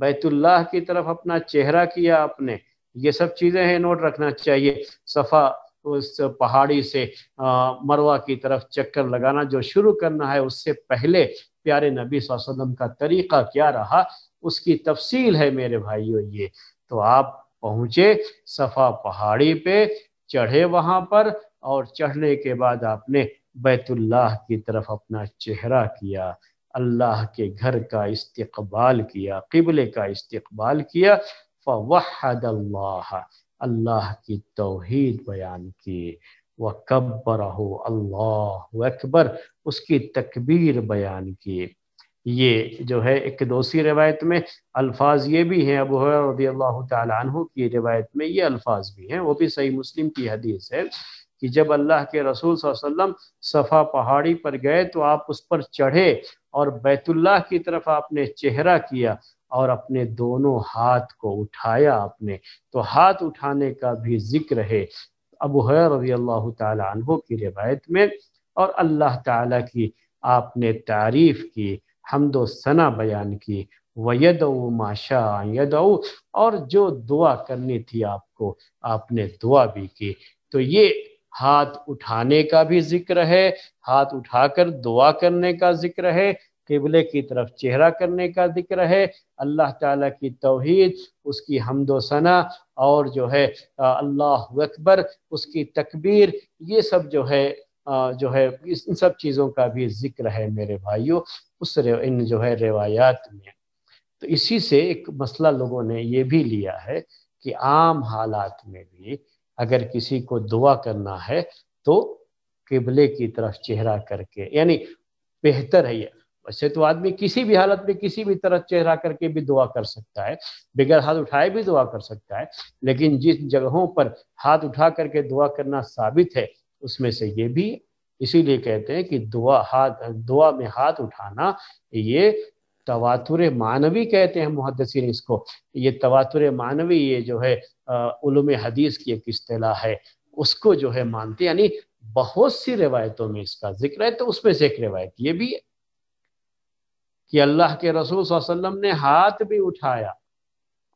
बैतुल्लाह की तरफ अपना चेहरा किया आपने ये सब चीज़ें हैं नोट रखना चाहिए सफ़ा उस तो पहाड़ी से मरवा की तरफ चक्कर लगाना जो शुरू करना है उससे पहले प्यारे नबी वसल्लम का तरीका क्या रहा उसकी तफसील है मेरे भाइयों ये तो आप पहुंचे सफ़ा पहाड़ी पे चढ़े वहां पर और चढ़ने के बाद आपने बैतुल्लाह की तरफ अपना चेहरा किया अल्लाह के घर का इस्तबाल किया किबले का इस्तबाल किया फवाद अल्लाह की तोहद बयान की व कब्बर हो अल्लाह अकबर उसकी तकबीर बयान की ये जो है एक दूसरी रिवायत में अल्फाज ये भी हैं अब रबी अल्लाह तहु की रिवायत में ये अल्फाज भी हैं वो भी सही मुस्लिम की हदीस है कि जब अल्लाह के रसूल वसल्लम सफ़ा पहाड़ी पर गए तो आप उस पर चढ़े और बैतुल्लाह की तरफ आपने चेहरा किया और अपने दोनों हाथ को उठाया आपने तो हाथ उठाने का भी जिक्र है अबू है रजी अल्लाह तहों की रिवायत में और अल्लाह ताला की आपने तारीफ़ की हमदो सना बयान की वयदऊ माशा यदऊ और जो दुआ करनी थी आपको आपने दुआ भी की तो ये हाथ उठाने का भी जिक्र है हाथ उठाकर दुआ करने का जिक्र है किबले की तरफ चेहरा करने का जिक्र है अल्लाह ताला की तोहद उसकी हमदोसना और जो है अल्लाह अकबर उसकी तकबीर ये सब जो है जो है इन सब चीज़ों का भी जिक्र है मेरे भाइयों उस इन जो है रिवायात में तो इसी से एक मसला लोगों ने ये भी लिया है कि आम हालात में भी अगर किसी को दुआ करना है तो किबले की तरफ चेहरा करके यानी बेहतर है ये वैसे तो आदमी किसी भी हालत में किसी भी तरह चेहरा करके भी दुआ कर सकता है बगैर हाथ उठाए भी दुआ कर सकता है लेकिन जिस जगहों पर हाथ उठा करके दुआ करना साबित है उसमें से ये भी इसीलिए कहते हैं कि दुआ हाथ दुआ में हाथ उठाना ये तवातुर मानवी कहते हैं मुहदसिन इसको ये तवातुर मानवी ये जो है उलुम हदीस की एक अतलाह है उसको जो है मानते यानी बहुत सी रिवायतों में इसका जिक्र है तो उसमें से एक रिवायत ये भी कि अल्लाह के रसूल वसल्लम ने हाथ भी उठाया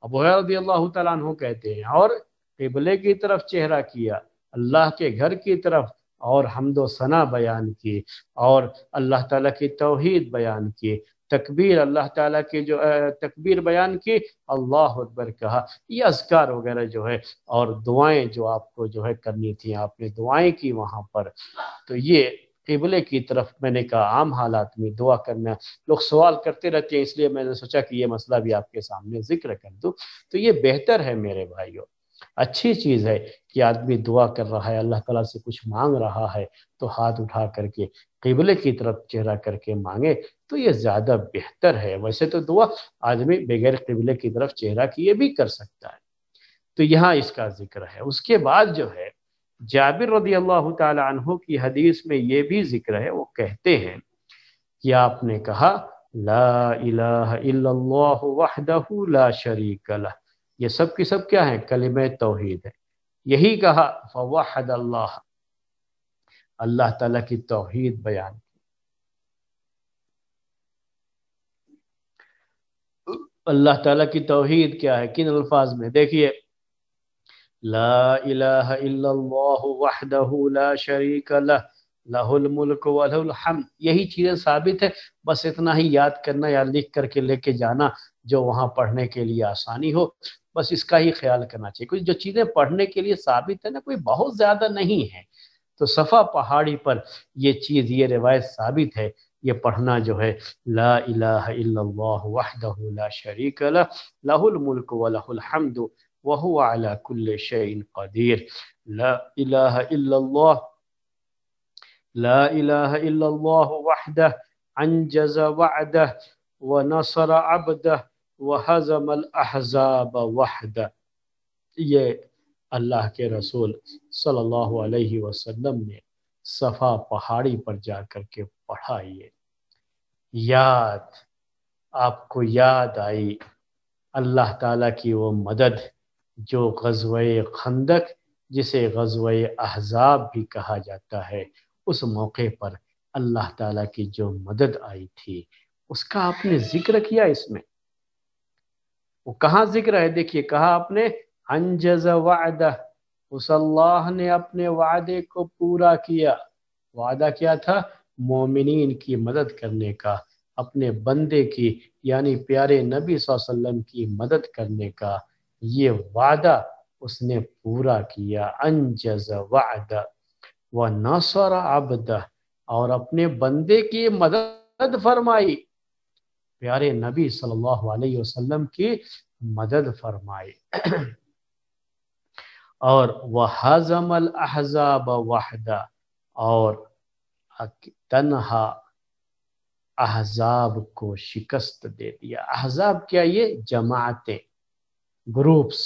अब रदी अल्लाह तु कहते हैं और किबले की तरफ चेहरा किया अल्लाह के घर की तरफ और हमदोसना बयान की और अल्लाह ताला की तोहद बयान की तकबीर अल्लाह ताला की जो तकबीर बयान की अल्लाह अकबर कहा ये असकार वगैरह जो है और दुआएं जो आपको जो है करनी थी आपने दुआएं की वहां पर तो ये किबले की तरफ मैंने कहा आम हालात में दुआ करना लोग सवाल करते रहते हैं इसलिए मैंने सोचा कि ये मसला भी आपके सामने जिक्र कर दूँ तो ये बेहतर है मेरे भाइयों अच्छी चीज़ है कि आदमी दुआ कर रहा है अल्लाह तला से कुछ मांग रहा है तो हाथ उठा करके किबले की तरफ चेहरा करके मांगे तो ये ज़्यादा बेहतर है वैसे तो दुआ आदमी बगैर किबले की तरफ चेहरा किए भी कर सकता है तो यहाँ इसका जिक्र है उसके बाद जो है जाबिर रदी अल्लाह तहों की हदीस में ये भी जिक्र है वो कहते हैं कि आपने कहा ला ला शरीक ये सब की सब क्या है कलम तोहद है यही कहा फ़वाहद अल्लाह अल्लाह तला की तोहद बयान की अल्लाह तला की तोहद क्या है किन अल्फाज में देखिए لا إله إلا अल्लाह वहदहु ला शरीक लह लाहुल मुल्क वलहुल हम यही चीज़ें साबित है बस इतना ही याद करना या लिख करके लेके जाना जो वहाँ पढ़ने के लिए आसानी हो बस इसका ही ख्याल करना चाहिए कुछ जो चीज़ें पढ़ने के लिए साबित है ना कोई बहुत ज़्यादा नहीं है तो सफ़ा पहाड़ी पर ये चीज़ ये रिवायत साबित है ये पढ़ना जो है ला इलाह इल्लल्लाह वहदहु ला शरीक लह लहुल मुल्क व लहुल हम्दु वहु अला कुल्ल शैन कदीर ला इलाहा इल्लल्लाह ला इलाहा इल्लल्लाह वहदह अनजज वअदह व नसर अबदह व हजम अल अहजाब ये अल्लाह के रसूल सल्लल्लाहु अलैहि वसल्लम ने सफ़ा पहाड़ी पर जाकर के पढ़ा ये याद आपको याद आई अल्लाह ताला की वो मदद जो गजव खंदक जिसे गजव अहजाब भी कहा जाता है उस मौके पर अल्लाह ताला की जो मदद आई थी उसका आपने जिक्र किया इसमें वो कहाँ जिक्र है देखिए कहा आपने अनजज वायदा उस अल्लाह ने अपने वादे को पूरा किया वादा क्या था मोमिन की मदद करने का अपने बंदे की यानी प्यारे नबी वसल्लम की मदद करने का ये वादा उसने पूरा किया अनजज वादा व नसर अबद और अपने बंदे की मदद फरमाई प्यारे नबी सल्लल्लाहु अलैहि वसल्लम की मदद फरमाई और वह हजम अल अहजाब वाहदा और तनहा अहजाब को शिकस्त दे दिया अहजाब क्या ये जमातें ग्रुप्स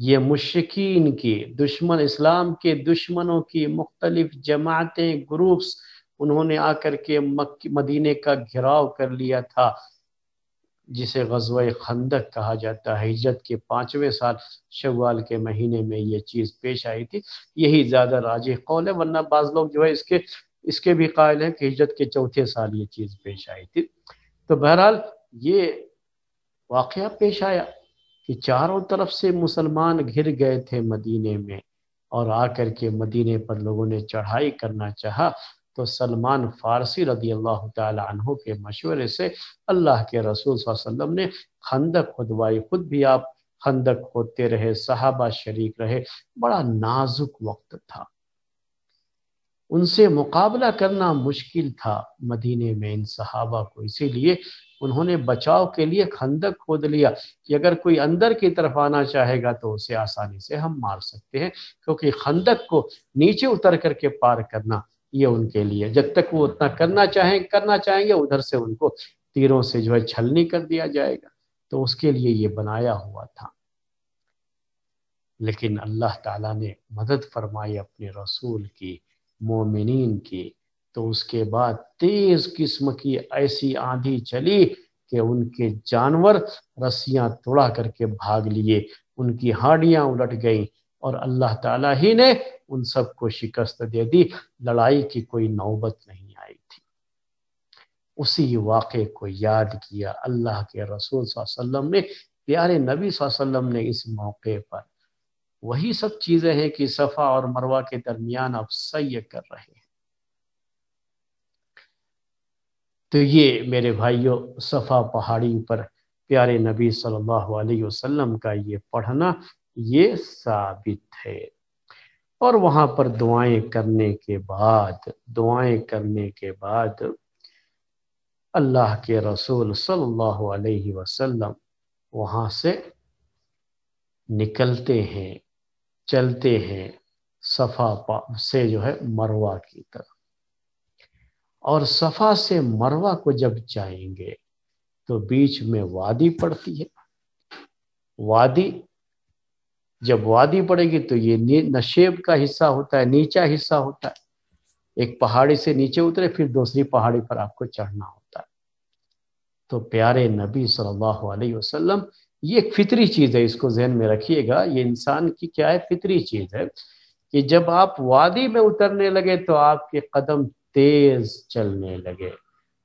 ये मुश्किन की दुश्मन इस्लाम के दुश्मनों की मुख्तलिफ जमातें ग्रुप्स उन्होंने आकर के मदीने का घिराव कर लिया था जिसे गजवा खंदक कहा जाता है हिजरत के पांचवें साल शवाल के महीने में ये चीज़ पेश आई थी यही ज़्यादा राज कौल है वरना बाज़ लोग जो है इसके इसके भी कायल हैं कि हिजरत के चौथे साल ये चीज़ पेश आई थी तो बहरहाल ये वाक़ पेश आया कि चारों तरफ से मुसलमान घिर गए थे मदीने में और आकर के मदीने पर लोगों ने चढ़ाई करना चाहा तो सलमान फारसी रदी अल्लाह तहों के मशवरे से अल्लाह के रसूल वसल्लम ने खंदक खुदवाई खुद भी आप खंदक होते रहे सहाबा शरीक रहे बड़ा नाजुक वक्त था उनसे मुकाबला करना मुश्किल था मदीने में इन सहाबा को इसीलिए उन्होंने बचाव के लिए खंदक खोद लिया कि अगर कोई अंदर की तरफ आना चाहेगा तो उसे आसानी से हम मार सकते हैं क्योंकि खंदक को नीचे उतर करके पार करना ये उनके लिए जब तक वो उतना करना चाहें करना चाहेंगे उधर से उनको तीरों से जो है छलनी कर दिया जाएगा तो उसके लिए ये बनाया हुआ था लेकिन अल्लाह ताला ने मदद फरमाई अपने रसूल की मोमिन की तो उसके बाद तेज किस्म की ऐसी आंधी चली कि उनके जानवर रस्सियां तोड़ा करके भाग लिए उनकी हाडियां उलट गईं और अल्लाह ताला ही ने उन सबको शिकस्त दे दी लड़ाई की कोई नौबत नहीं आई थी उसी वाक़े को याद किया अल्लाह के रसूल वसल्लम ने प्यारे नबी वसल्लम ने इस मौके पर वही सब चीजें हैं कि सफा और मरवा के दरमियान आप सय कर रहे हैं तो ये मेरे भाइयों सफा पहाड़ी पर प्यारे नबी सल्लल्लाहु अलैहि वसल्लम का ये पढ़ना ये साबित है और वहां पर दुआएं करने के बाद दुआएं करने के बाद अल्लाह के रसूल सल्लल्लाहु अलैहि वसल्लम वहां से निकलते हैं चलते हैं सफ़ा से जो है मरवा की तरफ और सफ़ा से मरवा को जब जाएंगे तो बीच में वादी पड़ती है वादी जब वादी पड़ेगी तो ये नशेब का हिस्सा होता है नीचा हिस्सा होता है एक पहाड़ी से नीचे उतरे फिर दूसरी पहाड़ी पर आपको चढ़ना होता है तो प्यारे नबी सल्लल्लाहु अलैहि वसल्लम ये एक फितरी चीज़ है इसको जहन में रखिएगा ये इंसान की क्या है फितरी चीज़ है कि जब आप वादी में उतरने लगे तो आपके कदम तेज चलने लगे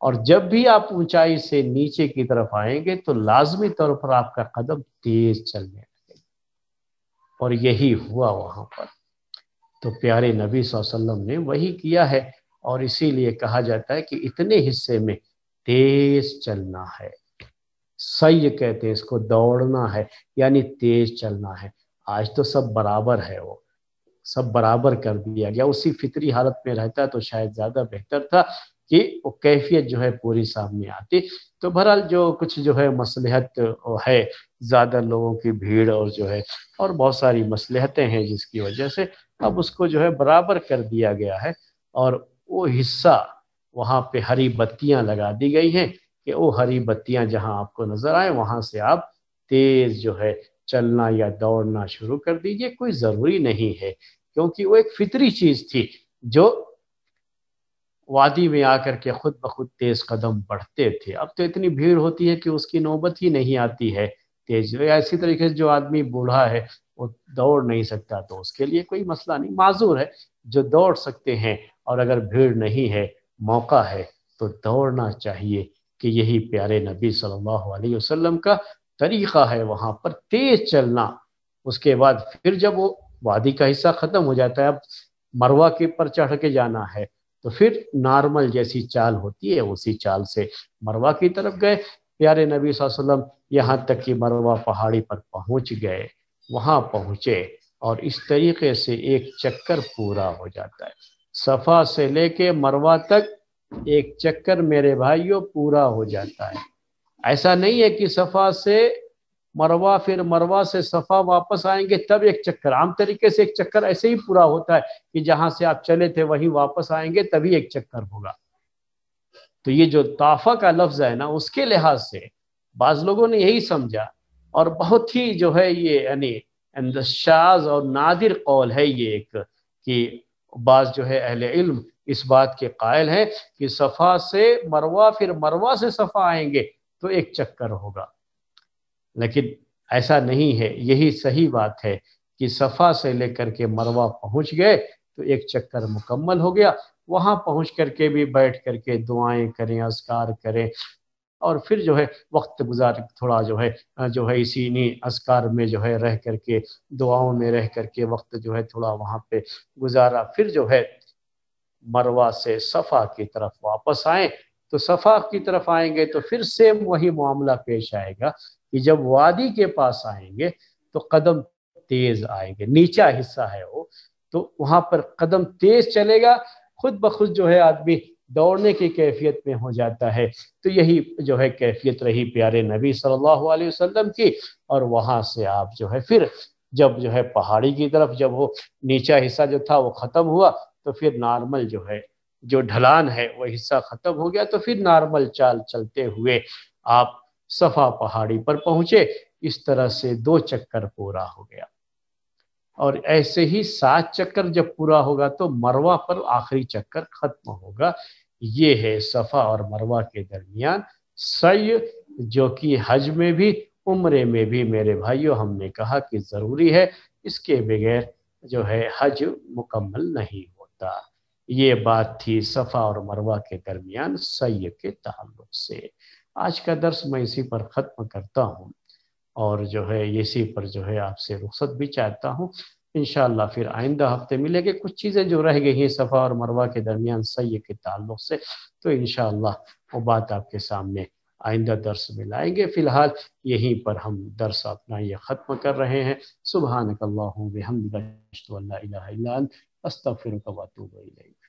और जब भी आप ऊंचाई से नीचे की तरफ आएंगे तो लाजमी तौर पर आपका कदम तेज चलने लगे और यही हुआ वहां पर तो प्यारे नबी वसल्लम ने वही किया है और इसीलिए कहा जाता है कि इतने हिस्से में तेज चलना है सही कहते हैं इसको दौड़ना है यानी तेज चलना है आज तो सब बराबर है वो सब बराबर कर दिया गया उसी फितरी हालत में रहता तो शायद ज़्यादा बेहतर था कि वो कैफियत जो है पूरी सामने आती तो बहरहाल जो कुछ जो है मसलहत है ज़्यादा लोगों की भीड़ और जो है और बहुत सारी मसलहतें हैं जिसकी वजह से अब उसको जो है बराबर कर दिया गया है और वो हिस्सा वहाँ पे हरी बत्तियाँ लगा दी गई हैं कि वो हरी बत्तियां जहां आपको नजर आए वहां से आप तेज जो है चलना या दौड़ना शुरू कर दीजिए कोई ज़रूरी नहीं है क्योंकि वो एक फितरी चीज़ थी जो वादी में आकर के खुद ब खुद तेज़ कदम बढ़ते थे अब तो इतनी भीड़ होती है कि उसकी नौबत ही नहीं आती है तेज तो या इसी तरीके से जो आदमी बूढ़ा है वो दौड़ नहीं सकता तो उसके लिए कोई मसला नहीं माजूर है जो दौड़ सकते हैं और अगर भीड़ नहीं है मौका है तो दौड़ना चाहिए कि यही प्यारे नबी सल्लल्लाहु अलैहि वसल्लम का तरीक़ा है वहाँ पर तेज चलना उसके बाद फिर जब वो वादी का हिस्सा ख़त्म हो जाता है अब मरवा के पर चढ़ के जाना है तो फिर नॉर्मल जैसी चाल होती है उसी चाल से मरवा की तरफ गए प्यारे नबी वसल्लम यहाँ तक कि मरवा पहाड़ी पर पहुँच गए वहाँ पहुँचे और इस तरीके से एक चक्कर पूरा हो जाता है सफ़ा से लेके मरवा तक एक चक्कर मेरे भाइयों पूरा हो जाता है ऐसा नहीं है कि सफ़ा से मरवा फिर मरवा से सफ़ा वापस आएंगे तब एक चक्कर आम तरीके से एक चक्कर ऐसे ही पूरा होता है कि जहां से आप चले थे वहीं वापस आएंगे तभी एक चक्कर होगा तो ये जो ताफा का लफ्ज़ है ना उसके लिहाज से बाज लोगों ने यही समझा और बहुत ही जो है ये यानी और नादिर कौल है ये एक कि बाज जो है अहल इल्म इस बात के कायल हैं कि सफ़ा से मरवा फिर मरवा से सफ़ा आएंगे तो एक चक्कर होगा लेकिन ऐसा नहीं है यही सही बात है कि सफ़ा से लेकर के मरवा पहुंच गए तो एक चक्कर मुकम्मल हो गया वहां पहुंच करके भी बैठ करके दुआएं करें असकार करें और फिर जो है वक्त गुजार थोड़ा जो है जो है इसी नहीं असकार में जो है रह करके दुआओं में रह करके वक्त जो है थोड़ा वहां पे गुजारा फिर जो है मरवा से सफ़ा की तरफ वापस आए तो सफ़ा की तरफ आएंगे तो फिर सेम वही मामला पेश आएगा कि जब वादी के पास आएंगे तो कदम तेज आएंगे नीचा हिस्सा है वो तो वहां पर कदम तेज चलेगा खुद ब खुद जो है आदमी दौड़ने की कैफियत में हो जाता है तो यही जो है कैफियत रही प्यारे नबी सल्लल्लाहु अलैहि वसल्लम की और वहां से आप जो है फिर जब जो है पहाड़ी की तरफ जब वो नीचा हिस्सा जो था वो ख़त्म हुआ तो फिर नॉर्मल जो है जो ढलान है वह हिस्सा खत्म हो गया तो फिर नॉर्मल चाल चलते हुए आप सफा पहाड़ी पर पहुंचे इस तरह से दो चक्कर पूरा हो गया और ऐसे ही सात चक्कर जब पूरा होगा तो मरवा पर आखिरी चक्कर खत्म होगा ये है सफा और मरवा के दरमियान सय जो कि हज में भी उम्रे में भी मेरे भाइयों हमने कहा कि ज़रूरी है इसके बगैर जो है हज मुकम्मल नहीं सकता ये बात थी सफ़ा और मरवा के दरमियान सै के तल्लुक से आज का दर्स मैं इसी पर ख़त्म करता हूँ और जो है इसी पर जो है आपसे रुख्सत भी चाहता हूँ इन फिर आइंदा हफ्ते मिलेंगे कुछ चीज़ें जो रह गई हैं सफ़ा और मरवा के दरमियान सै के तल्लुक से तो इन वो बात आपके सामने आइंदा दर्स में लाएंगे फ़िलहाल यहीं पर हम दर्स अपना ये ख़त्म कर रहे हैं सुबह हमद Astaghfiruka wa atubu ilaik.